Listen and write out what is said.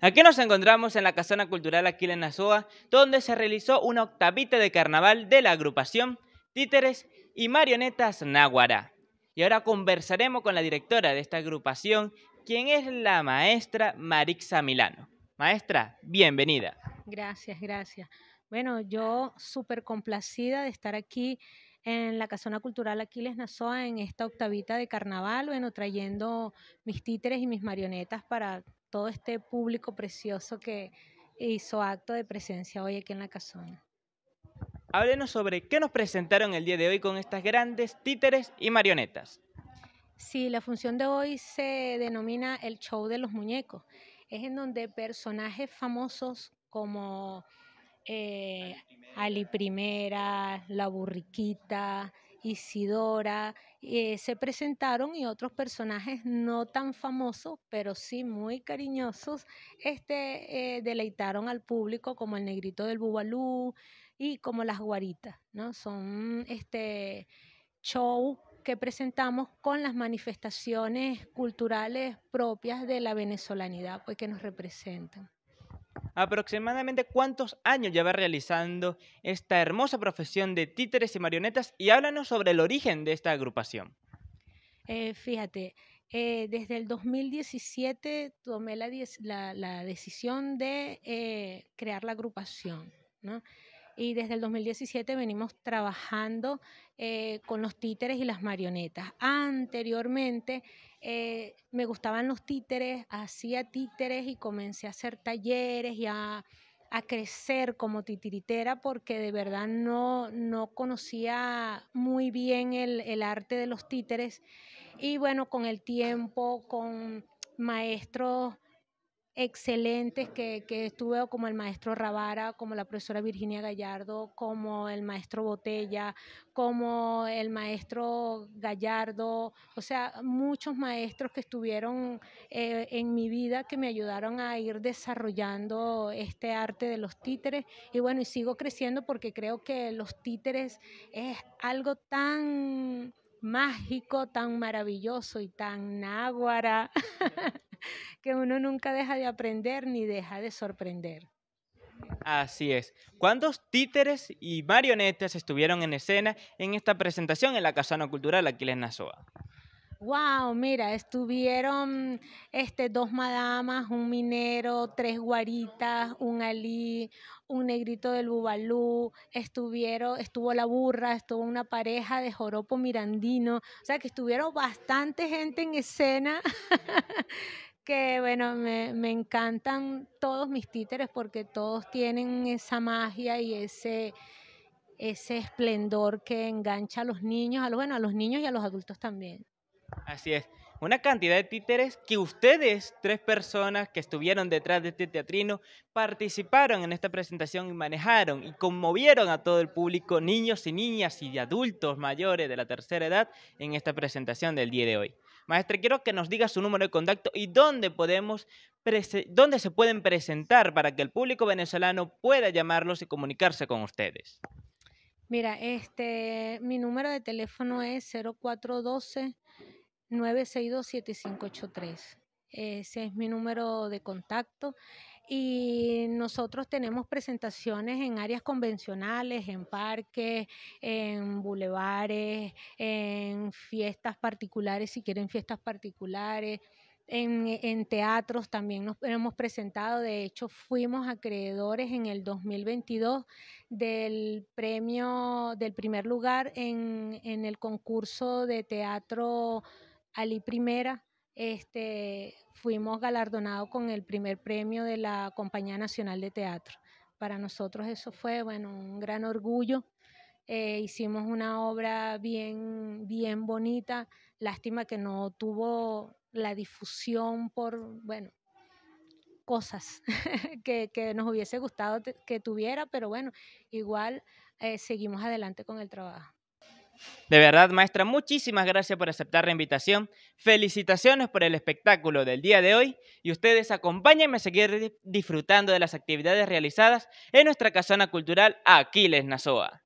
Aquí nos encontramos en la Casona Cultural Aquiles-Nazoa, donde se realizó una octavita de carnaval de la agrupación Títeres y Marionetas Náhuara. Y ahora conversaremos con la directora de esta agrupación, quien es la maestra Marixa Milano. Maestra, bienvenida. Gracias, gracias. Bueno, yo súper complacida de estar aquí en la Casona Cultural Aquiles Nazoa en esta octavita de carnaval, bueno, trayendo mis títeres y mis marionetas para todo este público precioso que hizo acto de presencia hoy aquí en la casona. Háblenos sobre qué nos presentaron el día de hoy con estas grandes títeres y marionetas. Sí, la función de hoy se denomina el show de los muñecos. Es en donde personajes famosos como eh, Ali Primera, La Burriquita, Isidora, eh, se presentaron y otros personajes no tan famosos, pero sí muy cariñosos, este, eh, deleitaron al público como el negrito del Bubalú y como las guaritas, ¿no? Son este show que presentamos con las manifestaciones culturales propias de la venezolanidad, pues que nos representan aproximadamente cuántos años lleva realizando esta hermosa profesión de títeres y marionetas y háblanos sobre el origen de esta agrupación. Eh, fíjate, eh, desde el 2017 tomé la, la decisión de eh, crear la agrupación. ¿no? y desde el 2017 venimos trabajando eh, con los títeres y las marionetas. Anteriormente eh, me gustaban los títeres, hacía títeres y comencé a hacer talleres y a, crecer como titiritera porque de verdad no, no conocía muy bien el, el arte de los títeres. Y bueno, con el tiempo, con maestros excelentes que, estuve como el maestro Ravara, como la profesora Virginia Gallardo, como el maestro Botella, como el maestro Gallardo, o sea, muchos maestros que estuvieron eh, en mi vida que me ayudaron a ir desarrollando este arte de los títeres y bueno, y sigo creciendo porque creo que los títeres es algo tan mágico, tan maravilloso y tan náguara. que uno nunca deja de aprender ni deja de sorprender. Así es. ¿Cuántos títeres y marionetas estuvieron en escena en esta presentación en la Casano Cultural Aquiles Nazoa? Wow, mira, estuvieron este, dos madamas, un minero, tres guaritas, un alí, un negrito del bubalú, estuvieron, estuvo la burra, estuvo una pareja de joropo mirandino, o sea que estuvieron bastante gente en escena que bueno, me, me, encantan todos mis títeres porque todos tienen esa magia y ese, ese esplendor que engancha a los niños, a bueno, a los niños y a los adultos también. Así es una cantidad de títeres que ustedes, tres personas que estuvieron detrás de este teatrino, participaron en esta presentación y manejaron y conmovieron a todo el público, niños y niñas y adultos mayores de la tercera edad, en esta presentación del día de hoy. Maestre, quiero que nos diga su número de contacto y dónde podemos dónde se pueden presentar para que el público venezolano pueda llamarlos y comunicarse con ustedes. Mira, este, mi número de teléfono es 0412 962-7583. Ese es mi número de contacto. Y nosotros tenemos presentaciones en áreas convencionales, en parques, en bulevares, en fiestas particulares, si quieren fiestas particulares. En, teatros también nos hemos presentado, de hecho fuimos acreedores en el 2022 del premio del primer lugar en, en el concurso de teatro Ali Primera, este, fuimos galardonados con el primer premio de la Compañía Nacional de Teatro. Para nosotros eso fue, bueno, un gran orgullo. Eh, hicimos una obra bien, bien bonita. Lástima que no tuvo la difusión por, bueno, cosas que, nos hubiese gustado que tuviera, pero bueno, igual eh, seguimos adelante con el trabajo. De verdad, maestra, muchísimas gracias por aceptar la invitación. Felicitaciones por el espectáculo del día de hoy y ustedes acompáñenme a seguir disfrutando de las actividades realizadas en nuestra casona cultural Aquiles Nazoa.